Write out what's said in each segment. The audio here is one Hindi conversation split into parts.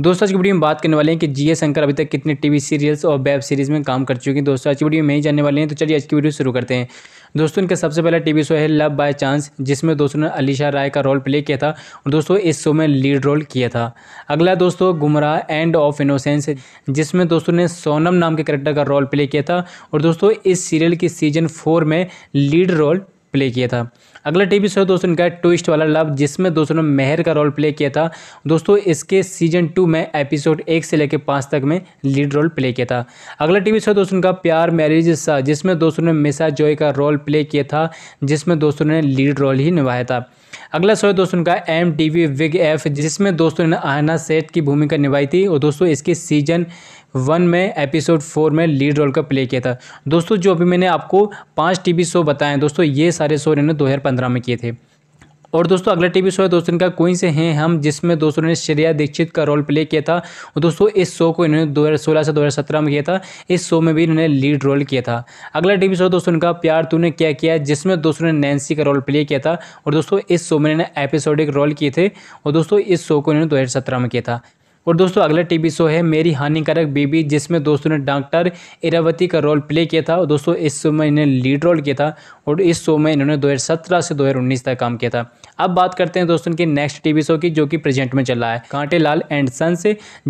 दोस्तों आज की वीडियो में बात करने वाले हैं कि जी शंकर अभी तक कितने टीवी सीरियल्स और वेब सीरीज़ में काम कर चुकी हैं दोस्तों आज की वीडियो में ही जानने वाले हैं तो चलिए आज की वीडियो शुरू करते हैं दोस्तों इनका सबसे पहला टीवी शो है लव बाय चांस जिसमें दोस्तों ने अलीशा राय का रोल प्ले किया था और दोस्तों इस शो में लीड रोल किया था अगला दोस्तों गुमराह एंड ऑफ इनोसेंस जिसमें दोस्तों ने सोनम नाम के करेक्टर का रोल प्ले किया था और दोस्तों इस सीरियल की सीजन फोर में लीड रोल प्ले किया था अगला टी वी शो दोस्तों इनका ट्विस्ट वाला लव जिसमें दोस्तों ने मेहर का रोल प्ले किया था दोस्तों इसके सीजन टू में एपिसोड एक से लेकर पाँच तक में लीड रोल प्ले किया था अगला टी वी शो दोस्तों का प्यार मैरिज सा जिसमें दोस्तों ने मिसा जॉय का रोल प्ले किया था जिसमें दोस्तों ने लीड रोल ही निभाया था अगला शो है दोस्तों का M T V big F जिसमें दोस्तों ने आना सेठ की भूमिका निभाई थी और दोस्तों इसके सीजन वन में एपिसोड फोर में लीड रोल का प्ले किया था दोस्तों जो अभी मैंने आपको पांच टीवी शो बताए दोस्तों ये सारे शो इन्होंने दो हज़ार 2015 में किए थे और दोस्तों अगला टीवी शो है दोस्तों इनका कोई से हैं हम जिसमें दोस्तों ने श्रेया दीक्षित का रोल प्ले किया था और दोस्तों इस शो को इन्होंने 2016 से 2017 में किया था इस शो में भी इन्होंने लीड रोल किया था अगला टीवी शो है दोस्तों इनका प्यार तूने क्या किया जिसमें दोस्तों ने नैन्सी का रोल प्ले किया था और दोस्तों इस शो में इन्होंने एपिसोडिक रोल किए थे और दोस्तों इस शो को इन्होंने दो में किया था और दोस्तों अगला टीवी शो है मेरी हानिकारक बीबी जिसमें दोस्तों ने डॉक्टर इरावती का रोल प्ले किया था और दोस्तों इस शो में इन्होंने लीड रोल किया था और इस शो में इन्होंने 2017 से 2019 तक काम किया था अब बात करते हैं दोस्तों की नेक्स्ट टीवी शो की जो कि प्रेजेंट में चल रहा है कांटे लाल एंड सन्स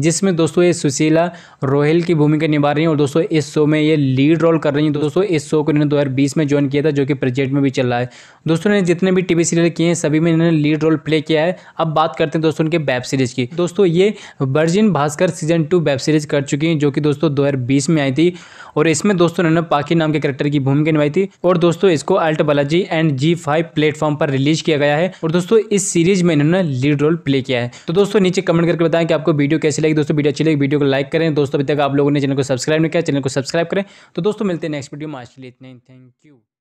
जिसमें दोस्तों ये सुशीला रोहिल की भूमिका निभा रही हैं और दोस्तों इस शो में ये लीड रोल कर रही हैं दोस्तों इस शो को इन्होंने दो में ज्वाइन किया था जो कि प्रेजेंट में भी चल रहा है दोस्तों ने जितने भी टीवी सीरियल किए हैं सभी में इन्होंने लीड रोल प्ले किया है अब बात करते हैं दोस्तों उनके वेब सीरीज की दोस्तों ये virgin Bhaskar season two web series कर चुकी हैं जो कि दोस्तों दो में आई थी और इसमें दोस्तों इन्होंने पाकि नाम के करेक्टर की भूमिका निभाई थी और दोस्तों इसको Alt Balaji and Zee five platform पर रिलीज किया गया है और दोस्तों इस सीरीज में इन्होंने लीड रोल प्ले किया है तो दोस्तों नीचे कमेंट करके बताएं कि आपको वीडियो कैसे लगे दोस्तों वीडियो अच्छी लगी वीडियो को लाइक करें दोस्तों अभी तक आप लोगों ने चैनल को सब्सक्राइब नहीं किया चैनल को सब्सक्राइब करें तो दोस्तों मिलते हैं नेक्स्ट वीडियो में आज के लिए इतना थैंक यू